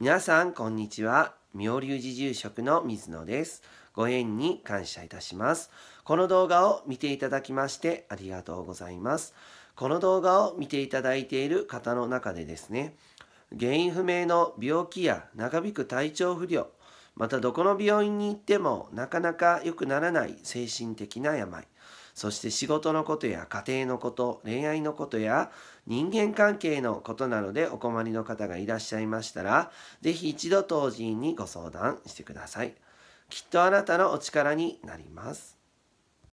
皆さんこんにちは妙流寺住職の水野ですご縁に感謝いたしますこの動画を見ていただきましてありがとうございますこの動画を見ていただいている方の中でですね原因不明の病気や長引く体調不良またどこの病院に行ってもなかなか良くならない精神的な病そして仕事のことや家庭のこと恋愛のことや人間関係のことなどでお困りの方がいらっしゃいましたら是非一度当人にご相談してくださいきっとあなたのお力になります